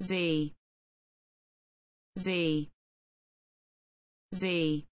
Z Z Z